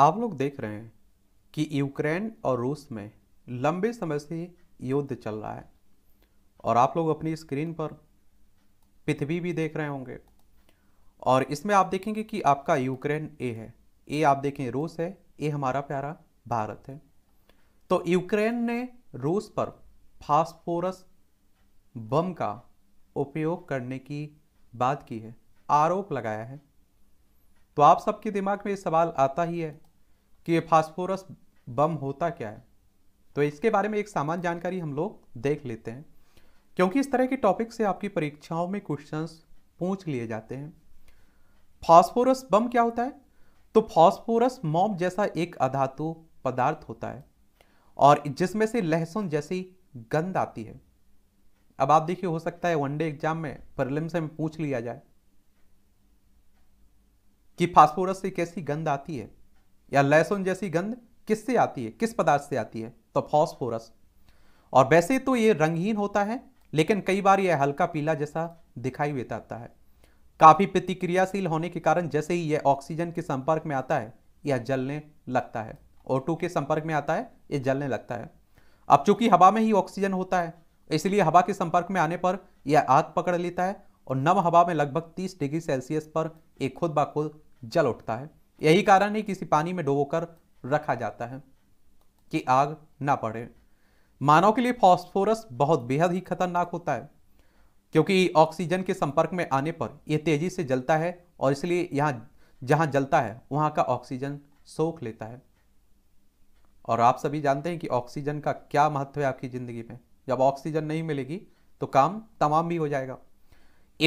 आप लोग देख रहे हैं कि यूक्रेन और रूस में लंबे समय से युद्ध चल रहा है और आप लोग अपनी स्क्रीन पर पृथ्वी भी देख रहे होंगे और इसमें आप देखेंगे कि आपका यूक्रेन ए है ए आप देखें रूस है ए हमारा प्यारा भारत है तो यूक्रेन ने रूस पर फास्फोरस बम का उपयोग करने की बात की है आरोप लगाया है तो आप सबके दिमाग में ये सवाल आता ही है कि ये फास्फोरस बम होता क्या है तो इसके बारे में एक सामान्य जानकारी हम लोग देख लेते हैं क्योंकि इस तरह के टॉपिक से आपकी परीक्षाओं में क्वेश्चंस पूछ लिए जाते हैं फास्फोरस बम क्या होता है तो फास्फोरस मॉम जैसा एक अधातु पदार्थ होता है और जिसमें से लहसुन जैसी गंध आती है अब आप देखिए हो सकता है वनडे एग्जाम में प्रलिम से पूछ लिया जाए कि फास्फोरस से कैसी गंध आती है या लहसुन जैसी गंध किससे आती है किस पदार्थ से आती है तो फॉस्फोरस और वैसे तो ये रंगहीन होता है लेकिन कई बार यह हल्का पीला जैसा दिखाई देता है काफ़ी प्रतिक्रियाशील होने के कारण जैसे ही यह ऑक्सीजन के संपर्क में आता है यह जलने लगता है ओ के संपर्क में आता है ये जलने लगता है अब चूंकि हवा में ही ऑक्सीजन होता है इसलिए हवा के संपर्क में आने पर यह आग पकड़ लेता है और नम हवा में लगभग 30 डिग्री सेल्सियस पर एक खुद बाखुद खुद जल उठता है यही कारण है कि इसे पानी में डुबोकर रखा जाता है कि आग ना पड़े मानव के लिए फास्फोरस बहुत बेहद ही खतरनाक होता है क्योंकि ऑक्सीजन के संपर्क में आने पर यह तेजी से जलता है और इसलिए यहां जहां जलता है वहां का ऑक्सीजन सोख लेता है और आप सभी जानते हैं कि ऑक्सीजन का क्या महत्व है आपकी ज़िंदगी में जब ऑक्सीजन नहीं मिलेगी तो काम तमाम भी हो जाएगा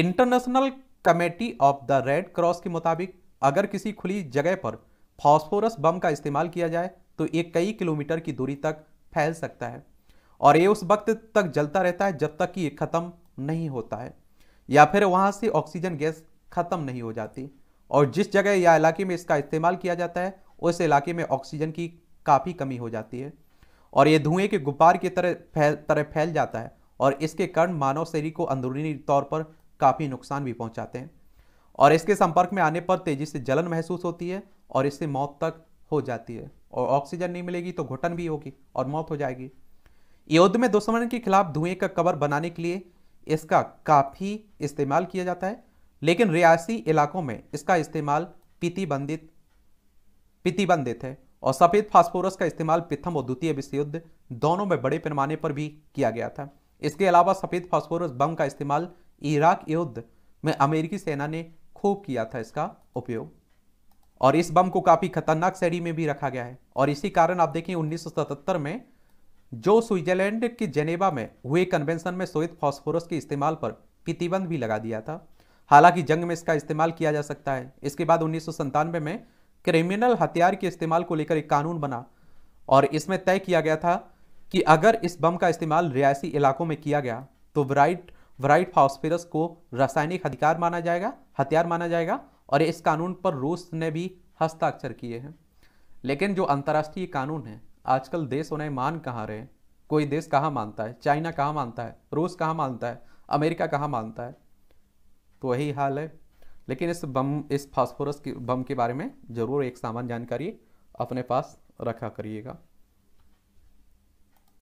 international committee of the red cross के मुताबिक अगर किसी खुली जगह पर फॉस्फोरस बम का इस्तेमाल किया जाए तो ये कई किलोमीटर की दूरी तक फैल सकता है और ये उस वक्त तक जलता रहता है जब तक कि ये ख़त्म नहीं होता है या फिर वहाँ से ऑक्सीजन गैस ख़त्म नहीं हो जाती और जिस जगह या इलाके में इसका इस्तेमाल किया जाता है उस इलाके में ऑक्सीजन की काफ़ी कमी हो जाती है और ये धुएं के गुब्बार की तरह फैल तरह फैल जाता है और इसके कारण मानव शरीर को अंदरूनी तौर पर काफ़ी नुकसान भी पहुँचाते हैं और इसके संपर्क में आने पर तेजी से जलन महसूस होती है और इससे मौत तक हो जाती है और ऑक्सीजन नहीं मिलेगी तो घुटन भी होगी और मौत हो जाएगी युद्ध में दुश्मन के खिलाफ धुएं का कवर बनाने के लिए इसका काफ़ी इस्तेमाल किया जाता है लेकिन रियासी इलाकों में इसका इस्तेमाल प्रतिबंधित प्रतिबंधित है और सफ़ेद फास्फोरस का इस्तेमाल प्रथम और द्वितीय विश्व युद्ध दोनों में बड़े पैमाने पर भी किया गया था इसके अलावा सफ़ेद फास्फोरस बम का इस्तेमाल इराक युद्ध में अमेरिकी सेना ने खूब किया था इसका उपयोग और इस बम को काफी खतरनाक शैली में भी रखा गया है और इसी कारण आप देखें उन्नीस में जो स्विट्जरलैंड के जेनेवा में हुए कन्वेंशन में सोवित फॉस्फोरस के इस्तेमाल पर प्रतिबंध भी लगा दिया था हालांकि जंग में इसका इस्तेमाल किया जा सकता है इसके बाद उन्नीस में क्रिमिनल हथियार के इस्तेमाल को लेकर एक कानून बना और इसमें तय किया गया था कि अगर इस बम का इस्तेमाल रियासी इलाकों में किया गया तो ब्राइट व्राइट फॉस्फेरस को रासायनिक अधिकार माना जाएगा हथियार माना जाएगा और इस कानून पर रूस ने भी हस्ताक्षर किए हैं लेकिन जो अंतर्राष्ट्रीय कानून है आजकल देश उन्हें मान कहाँ रहे कोई देश कहाँ मानता है चाइना कहाँ मानता है रूस कहाँ मानता है अमेरिका कहाँ मानता है तो वही हाल है लेकिन इस बम इस फॉस्फोरस के बम के बारे में ज़रूर एक सामान्य जानकारी अपने पास रखा करिएगा